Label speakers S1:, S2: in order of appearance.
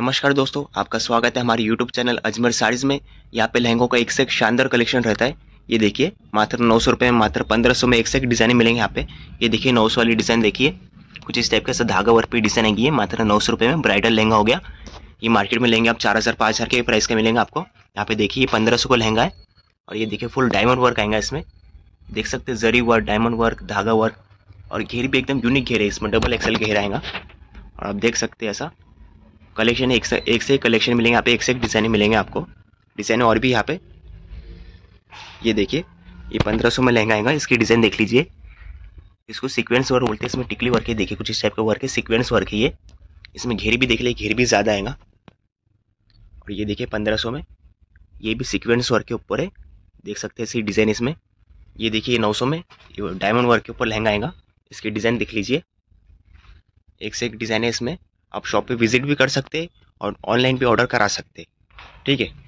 S1: नमस्कार दोस्तों आपका स्वागत है हमारे YouTube चैनल अजमेर साड़ीज़ में यहाँ पे लहंगों का एक से एक शानदार कलेक्शन रहता है ये देखिए मात्र नौ सौ रुपये में मात्र पंद्रह सौ में एक से एक डिज़ाइन मिलेंगे यहाँ पे ये देखिए नौ सौ वाली डिज़ाइन देखिए कुछ इस टाइप का धागा वर्क पे डिज़ाइन आएगी मात्र नौ सौ रुपये में ब्राइडल लहंगा हो गया ये मार्केट में लेंगे आप चार हज़ार पाँच हज़ार के प्राइस का मिलेंगे आपको यहाँ पे देखिए ये पंद्रह सौ का लहंगा है और ये देखिए फुल डायमंड वर्क आएगा इसमें देख सकते हैं जरी वर्क डायमंड वर्क धागा वर्क और घेर भी एकदम यूनिक घेर है इसमें डबल एक्सल घेर आएगा और आप देख सकते हैं ऐसा कलेक्शन एक से एक से कलेक्शन मिलेंगे यहाँ पे एक से एक डिज़ाइन मिलेंगे आपको डिज़ाइन और भी यहाँ पे ये देखिए ये पंद्रह सौ में लहंगा आएगा इसकी डिज़ाइन देख लीजिए इसको सीक्वेंस वर्क बोलते हैं इसमें टिकली वर्क है देखिए कुछ इस टाइप का वर्क है सिक्वेंस वर्क है ये इसमें घेर भी देख लीजिए घेर भी ज़्यादा आएगा और ये देखिए पंद्रह सौ में ये भी सिक्वेंस वर्क के ऊपर है देख सकते हैं इसी डिज़ाइन इसमें ये देखिए नौ सौ में डायमंड वर्क के ऊपर लहंगा आएगा इसकी डिज़ाइन देख लीजिए एक से एक डिज़ाइन है इसमें आप शॉप पे विज़िट भी कर सकते और ऑनलाइन भी ऑर्डर करा सकते ठीक है